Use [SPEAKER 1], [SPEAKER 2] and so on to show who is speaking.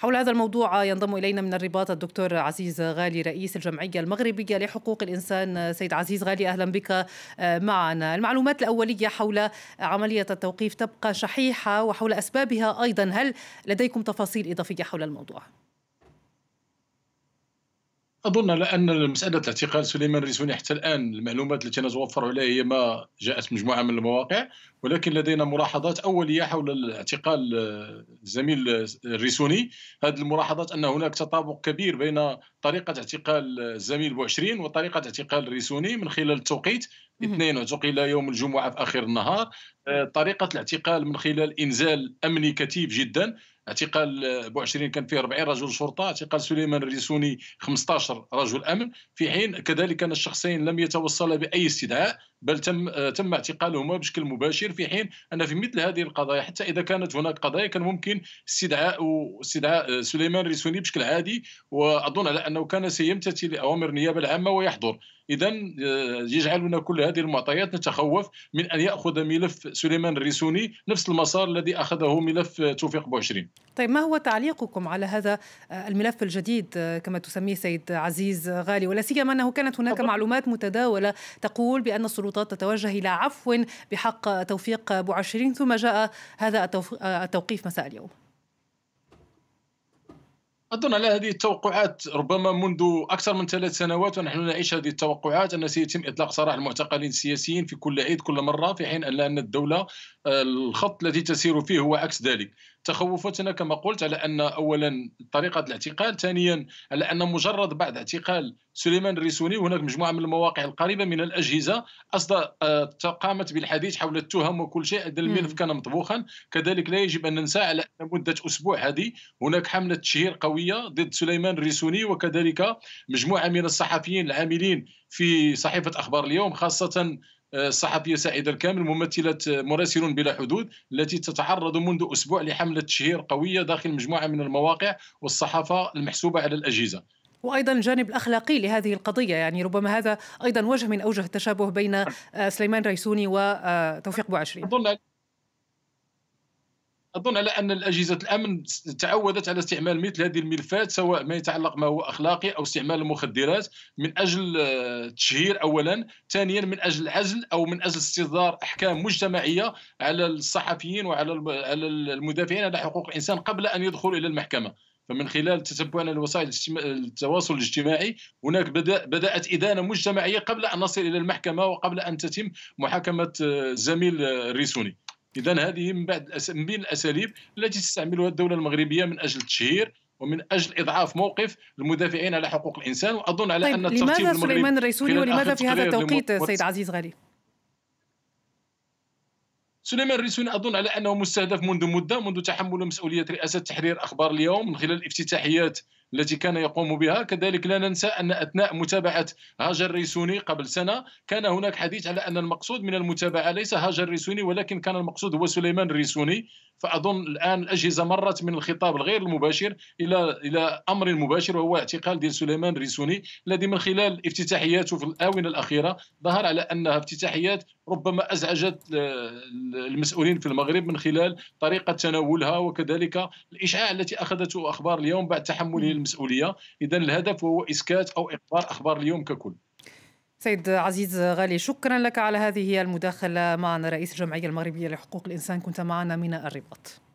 [SPEAKER 1] حول هذا الموضوع ينضم إلينا من الرباط الدكتور عزيز غالي رئيس الجمعية المغربية لحقوق الإنسان سيد عزيز غالي أهلا بك آه، معنا المعلومات الأولية حول عملية التوقيف تبقى شحيحة وحول أسبابها أيضا هل لديكم تفاصيل إضافية حول الموضوع؟
[SPEAKER 2] اظن لان مساله اعتقال سليمان الريسوني حتى الان المعلومات التي نتوفر عليها هي ما جاءت مجموعه من المواقع ولكن لدينا ملاحظات اوليه حول اعتقال آه، الزميل الريسوني آه، هذه الملاحظات ان هناك تطابق كبير بين طريقه اعتقال الزميل بوعشرين وطريقه اعتقال الريسوني من خلال التوقيت اثنين اعتقل يوم الجمعه في اخر النهار آه، طريقه الاعتقال من خلال انزال امني كثيف جدا اعتقال بو 20 كان فيه 40 رجل شرطه اعتقال سليمان الريسوني 15 رجل امن في حين كذلك ان الشخصين لم يتوصلا باي استدعاء بل تم آه، تم اعتقالهما بشكل مباشر في حين ان في مثل هذه القضايا حتى اذا كانت هناك قضايا كان ممكن استدعاء استدعاء آه، سليمان ريسوني بشكل عادي واظن على انه كان سيمتثل لاوامر النيابه العامه ويحضر اذا آه، يجعلنا كل هذه المعطيات نتخوف من ان ياخذ ملف سليمان الريسوني نفس المسار الذي اخذه ملف توفيق بوعشرين
[SPEAKER 1] طيب ما هو تعليقكم على هذا الملف الجديد كما تسميه سيد عزيز غالي ولا سيما انه كانت هناك معلومات متداوله تقول بان السلطات تتوجه إلى عفو بحق توفيق بوعشرين ثم جاء هذا التوقيف مساء اليوم
[SPEAKER 2] أظن على هذه التوقعات ربما منذ أكثر من ثلاث سنوات ونحن نعيش هذه التوقعات أن سيتم إطلاق سراح المعتقلين السياسيين في كل عيد كل مرة في حين أن الدولة آه، الخط الذي تسير فيه هو عكس ذلك تخوفاتنا كما قلت على ان اولا طريقه الاعتقال ثانيا على ان مجرد بعد اعتقال سليمان الريسوني وهناك مجموعه من المواقع القريبه من الاجهزه اصدر آه، قامت بالحديث حول التهم وكل شيء هذا الملف نعم. كان مطبوخا كذلك لا يجب ان ننسى على ان مده اسبوع هذه هناك حمله تشهير قويه ضد سليمان الريسوني وكذلك مجموعه من الصحفيين العاملين في صحيفه اخبار اليوم خاصه الصحفيه سعيده الكامل ممثله مراسلون بلا حدود التي تتعرض منذ اسبوع لحمله تشهير قويه داخل مجموعه من المواقع والصحافه المحسوبه على الاجهزه
[SPEAKER 1] وايضا الجانب الاخلاقي لهذه القضيه يعني ربما هذا ايضا وجه من اوجه التشابه بين آه، سليمان ريسوني وتوفيق آه، بو اظن
[SPEAKER 2] اظن على ان الاجهزه الامن تعودت على استعمال مثل هذه الملفات سواء ما يتعلق ما هو اخلاقي او استعمال المخدرات من اجل التشهير آه، اولا ثانيا من اجل العزل او من اجل استصدار احكام مجتمعيه على الصحفيين وعلى على المدافعين على حقوق الانسان قبل ان يدخلوا الى المحكمه فمن خلال تتبعنا لوسائل التواصل الاجتماعي هناك بدات ادانه مجتمعيه قبل ان نصل الى المحكمه وقبل ان تتم محاكمه آه، زميل الريسوني آه، اذا هذه من بعد من الاساليب التي تستعملها الدوله المغربيه من اجل التشهير ومن اجل اضعاف موقف المدافعين على حقوق الانسان واظن على طيب ان لماذا سليمان الرئيسوني ولماذا في هذا التوقيت سيد عزيز غالي؟ سليمان الريسوني اظن على انه مستهدف منذ مده منذ تحمل مسؤوليه رئاسه تحرير اخبار اليوم من خلال الافتتاحيات التي كان يقوم بها كذلك لا ننسى أن أثناء متابعة هاجر الريسوني قبل سنة كان هناك حديث على أن المقصود من المتابعة ليس هاجر الريسوني ولكن كان المقصود هو سليمان الريسوني فاظن الان الاجهزه مرت من الخطاب الغير المباشر الى الى امر مباشر وهو اعتقال ديال سليمان الريسوني الذي من خلال افتتاحياته في الاونه الاخيره ظهر على انها افتتاحيات ربما ازعجت المسؤولين في المغرب من خلال طريقه تناولها وكذلك الاشعاع التي اخذته اخبار اليوم بعد تحمله المسؤوليه اذا الهدف هو اسكات او اخبار اخبار اليوم ككل
[SPEAKER 1] سيد عزيز غالي شكرا لك على هذه المداخلة معنا رئيس الجمعية المغربية لحقوق الإنسان كنت معنا من الرباط